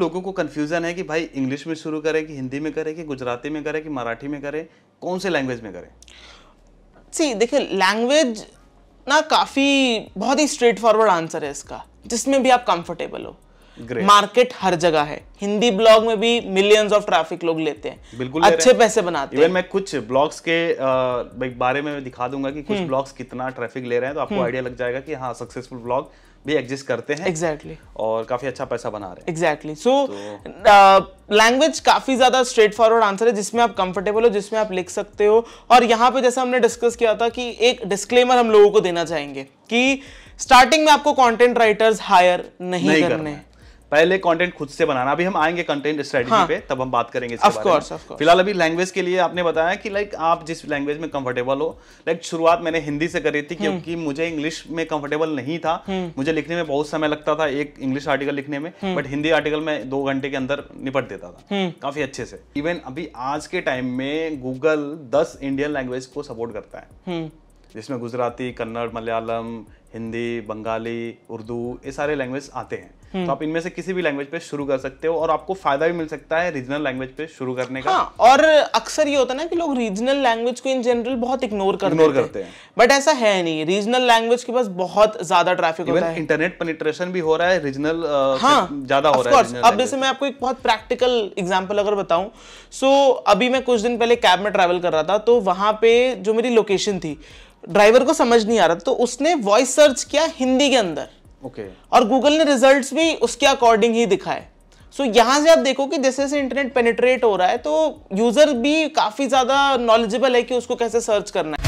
लोगों को कन्फ्यूज़न है कि भाई इंग्लिश में शुरू करें कि हिंदी में करें कि गुजराती में करें कि मराठी में करें कौन से लैंग्वेज में करें सी देखिए लैंग्वेज ना काफ़ी बहुत ही स्ट्रेट फॉरवर्ड आंसर है इसका जिसमें भी आप कंफर्टेबल हो मार्केट हर जगह है हिंदी ब्लॉग में भी मिलियंस ऑफ ट्रैफिक लोग लेते हैं बिल्कुल अच्छे पैसे बनाते हैं मैं कुछ ब्लॉग्स के बारे में दिखा दूंगा कि कुछ ब्लॉग्स हम्म। कितना ट्रैफिक ले रहे हैं तो आपको आइडिया हम्म। लग जाएगा कि हाँ सक्सेसफुल ब्लॉग भी एग्जिस्ट करते हैं एग्जैक्टली exactly. और काफी अच्छा पैसा बना रहे हैं एग्जैक्टली सो लैंग्वेज काफी ज्यादा स्ट्रेट फॉरवर्ड आंसर है जिसमें आप कंफर्टेबल हो जिसमें आप लिख सकते हो और यहाँ पे जैसा हमने डिस्कस किया था कि एक डिस्क्लेमर हम लोगों को देना चाहेंगे कि स्टार्टिंग में आपको कंटेंट राइटर्स हायर नहीं, नहीं करने, करने पहले कंटेंट खुद से बनाना अभी हम आएंगे कंटेंट स्ट्रेटजी हाँ. पे तब हम बात करेंगे इसके course, बारे में फिलहाल अभी लैंग्वेज के लिए आपने बताया कि लाइक आप जिस लैंग्वेज में कंफर्टेबल हो लाइक शुरुआत मैंने हिंदी से करी थी हम्म। क्योंकि मुझे इंग्लिश में कंफर्टेबल नहीं था हम्म। मुझे लिखने में बहुत समय लगता था एक इंग्लिश आर्टिकल लिखने में बट हम्म। हिंदी आर्टिकल में दो घंटे के अंदर निपट देता था काफी अच्छे से इवन अभी आज के टाइम में गूगल दस इंडियन लैंग्वेज को सपोर्ट करता है जिसमें गुजराती कन्नड़ मलयालम हिंदी बंगाली उर्दू ये सारे लैंग्वेज आते हैं हम्म। तो आप इनमें से किसी भी लैंग्वेज पे शुरू कर सकते हो और आपको फायदा भी मिल सकता है रीजनल लैंग्वेज पे शुरू करने का हाँ, और अक्सर ये होता है ना कि लोग रीजनल लैंग्वेज को इन जनरल बहुत इग्नोर कर इग्नोर करते हैं बट ऐसा है नहीं रीजनल लैंग्वेज के पास बहुत ज्यादा ट्रैफिक होता है इंटरनेट पेनिट्रेशन भी हो रहा है रीजनल हाँ, ज्यादा हो रहा है अब जैसे मैं आपको एक बहुत प्रैक्टिकल एग्जाम्पल अगर बताऊं सो अभी मैं कुछ दिन पहले कैब में ट्रेवल कर रहा था तो वहां पे जो मेरी लोकेशन थी ड्राइवर को समझ नहीं आ रहा तो उसने वॉइस सर्च किया हिंदी के अंदर ओके okay. और गूगल ने रिजल्ट्स भी उसके अकॉर्डिंग ही दिखाए सो so, यहाँ से आप देखो कि जैसे जैसे इंटरनेट पेनिट्रेट हो रहा है तो यूज़र भी काफ़ी ज़्यादा नॉलेजेबल है कि उसको कैसे सर्च करना है